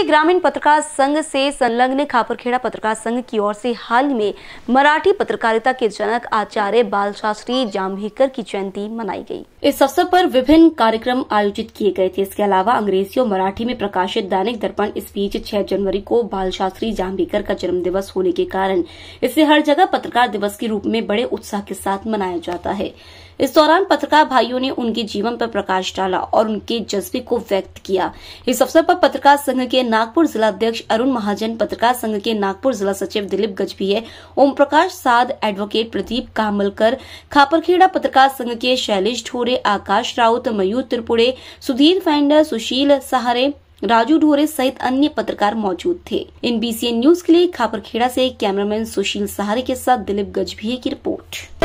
भारतीय ग्रामीण पत्रकार संघ से संलग्न खापरखेड़ा पत्रकार संघ की ओर से हाल में मराठी पत्रकारिता के जनक आचार्य बाल शास्त्री जाम्भेकर की जयंती मनाई गई। इस अवसर पर विभिन्न कार्यक्रम आयोजित किए गए थे इसके अलावा अंग्रेजी और मराठी में प्रकाशित दैनिक दर्पण इस बीच छह जनवरी को बाल शास्त्री जाम्भेकर का जन्म दिवस होने के कारण इसे हर जगह पत्रकार दिवस के रूप में बड़े उत्साह के साथ मनाया जाता है इस दौरान पत्रकार भाइयों ने उनके जीवन पर प्रकाश डाला और उनके जज्बे को व्यक्त किया इस अवसर पर पत्रकार संघ के नागपुर जिला अध्यक्ष अरुण महाजन पत्रकार संघ के नागपुर जिला सचिव दिलीप गजभिये ओम प्रकाश साद एडवोकेट प्रदीप कामलकर खापरखेड़ा पत्रकार संघ के शैलेश ढोरे आकाश राउत मयूर त्रिपुड़े सुधीर फैंडर सुशील सहारे राजू ढोरे सहित अन्य पत्रकार मौजूद थे इन बीसीएन न्यूज के लिए खापरखेड़ा से कैमरामैन सुशील सहारे के साथ दिलीप गजभिये की रिपोर्ट